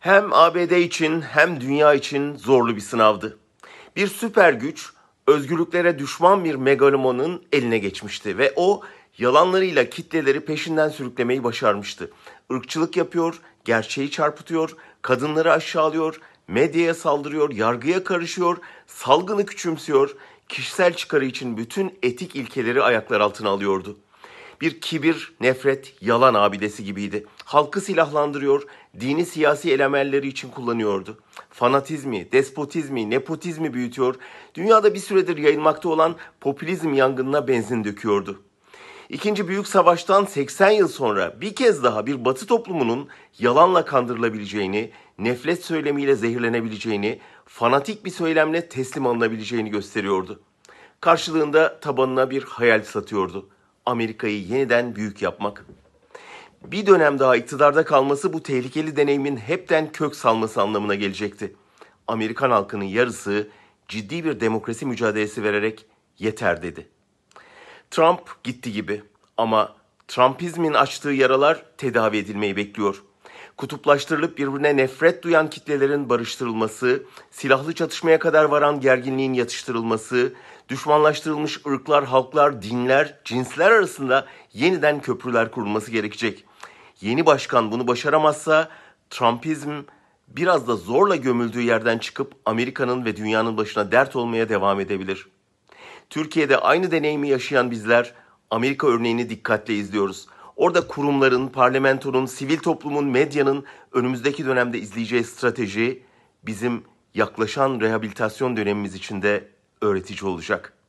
hem ABD için hem dünya için zorlu bir sınavdı. Bir süper güç özgürlüklere düşman bir megalomanın eline geçmişti ve o yalanlarıyla kitleleri peşinden sürüklemeyi başarmıştı. Irkçılık yapıyor, gerçeği çarpıtıyor, kadınları aşağılıyor, medyaya saldırıyor, yargıya karışıyor, salgını küçümsüyor, kişisel çıkarı için bütün etik ilkeleri ayaklar altına alıyordu bir kibir, nefret, yalan abidesi gibiydi. Halkı silahlandırıyor, dini siyasi elemelleri için kullanıyordu. Fanatizmi, despotizmi, nepotizmi büyütüyor, dünyada bir süredir yayılmakta olan popülizm yangınına benzin döküyordu. İkinci Büyük Savaş'tan 80 yıl sonra bir kez daha bir Batı toplumunun yalanla kandırılabileceğini, nefret söylemiyle zehirlenebileceğini, fanatik bir söylemle teslim alınabileceğini gösteriyordu. Karşılığında tabanına bir hayal satıyordu. Amerika'yı yeniden büyük yapmak. Bir dönem daha iktidarda kalması bu tehlikeli deneyimin hepten kök salması anlamına gelecekti. Amerikan halkının yarısı ciddi bir demokrasi mücadelesi vererek yeter dedi. Trump gitti gibi ama Trumpizmin açtığı yaralar tedavi edilmeyi bekliyor kutuplaştırılıp birbirine nefret duyan kitlelerin barıştırılması, silahlı çatışmaya kadar varan gerginliğin yatıştırılması, düşmanlaştırılmış ırklar, halklar, dinler, cinsler arasında yeniden köprüler kurulması gerekecek. Yeni başkan bunu başaramazsa Trumpizm biraz da zorla gömüldüğü yerden çıkıp Amerika'nın ve dünyanın başına dert olmaya devam edebilir. Türkiye'de aynı deneyimi yaşayan bizler Amerika örneğini dikkatle izliyoruz. Orada kurumların, parlamentonun, sivil toplumun, medyanın önümüzdeki dönemde izleyeceği strateji bizim yaklaşan rehabilitasyon dönemimiz için de öğretici olacak.''